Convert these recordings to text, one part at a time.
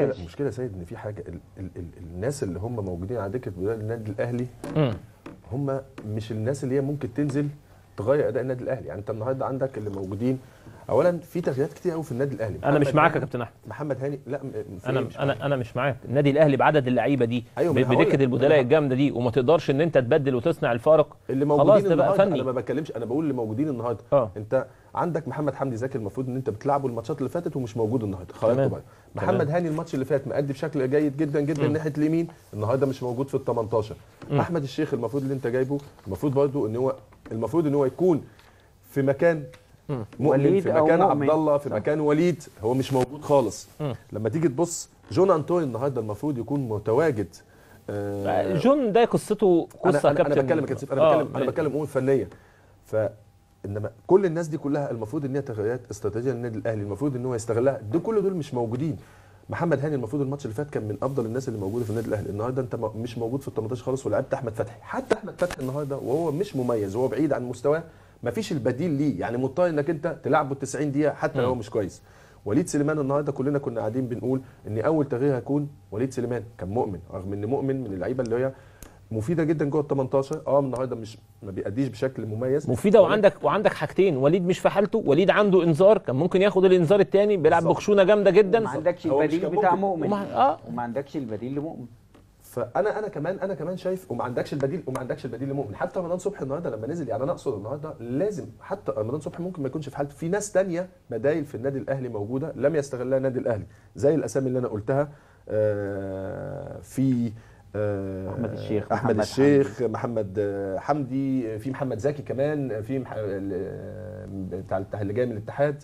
المشكله يا سيد ان في حاجه ال ال ال الناس اللي هم موجودين على دكه النادي الاهلي هم مش الناس اللي هي ممكن تنزل تغير اداء النادي الاهلي يعني انت النهارده عندك اللي موجودين اولا في تغييرات كتير قوي في النادي الاهلي انا مش معاك يا كابتن احمد محمد هاني لا انا مش انا معاك. انا مش معاك النادي الاهلي بعدد اللعيبه دي أيوة بدكه البدلاء الجامده دي وما تقدرش ان انت تبدل وتصنع الفارق اللي موجودين خلاص ده بقى فني انا ما بتكلمش انا بقول اللي موجودين النهارده آه. انت عندك محمد حمدي زكي المفروض ان انت بتلعبه الماتشات اللي فاتت ومش موجود النهارده خلاص بقى محمد هاني الماتش اللي فات مأدي بشكل جيد جدا جدا ناحيه اليمين النهارده مش موجود في ال 18 احمد الشيخ المفروض اللي انت جايبه المفروض برده ان هو المفروض ان هو يكون في مكان مؤمن في مكان عبد الله في نعم. مكان وليد هو مش موجود خالص لما تيجي تبص جون انتوني النهارده المفروض يكون متواجد آه جون ده قصته قصه أنا, انا آه، بتكلم انا إيه. بتكلم انا بتكلم امور فنيه ف انما كل الناس دي كلها المفروض ان هي تغيرات استراتيجيه للنادي الاهلي المفروض ان هو يستغلها دي كل دول مش موجودين محمد هاني المفروض الماتش اللي فات كان من افضل الناس اللي موجوده في النادي الاهلي النهارده انت مش موجود في ال 18 خالص ولعبت احمد فتحي حتى احمد فتحي النهارده وهو مش مميز وهو بعيد عن مستواه مفيش البديل ليه يعني مضطر انك انت تلعبه 90 دقيقه حتى لو مش كويس وليد سليمان النهارده كلنا كنا قاعدين بنقول ان اول تغيير هيكون وليد سليمان كان مؤمن رغم ان مؤمن من اللعيبه اللي هي مفيده جدا جوه ال 18 اه النهارده مش ما بيأديش بشكل مميز مفيده وعندك وعندك حاجتين وليد مش في حالته وليد عنده انذار كان ممكن ياخد الانذار الثاني بيلعب بخشونه جامده جدا ما عندكش البديل بتاع مؤمن وما... اه وما عندكش البديل لمؤمن فانا انا كمان انا كمان شايف وما عندكش البديل وما عندكش البديل لمؤمن حتى رمضان صبحي النهارده لما نزل يعني انا اقصد النهارده لازم حتى رمضان صبحي ممكن ما يكونش في حالته في ناس تانية بدايل في النادي الاهلي موجوده لم يستغلها النادي الاهلي زي الاسامي اللي انا قلتها آه، في آه، احمد الشيخ احمد محمد الشيخ حمدي. محمد حمدي في محمد زكي كمان في بتاع اللي جاي من الاتحاد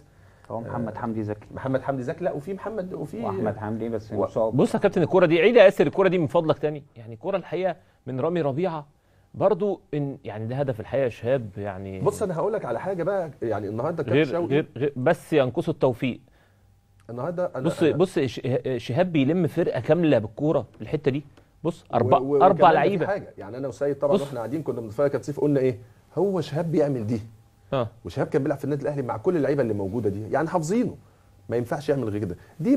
هو محمد آه، حمدي زكي محمد حمدي زكي لا وفي محمد وفي احمد حمدي بس و... بص يا كابتن الكوره دي عيد يا ياسر الكوره دي من فضلك تاني يعني الكوره الحقيقه من رامي ربيعه برضو ان يعني ده هدف الحقيقه شاب يعني بص انا هقول لك على حاجه بقى يعني النهارده كان غير, غير, غير بس ينقصه التوفيق النهارده أنا بص أنا بص شهاب بيلم فرقه كامله بالكوره الحته دي بص اربع و... اربع لعيبه حاجه يعني انا وسيد طبعا واحنا قاعدين كنا بنتفرج على سيف قلنا ايه هو شهاب بيعمل دي اه. وشهاب كان بيلعب في النادي الاهلي مع كل اللعيبه اللي موجوده دي يعني حافظينه ما ينفعش يعمل غير كده دي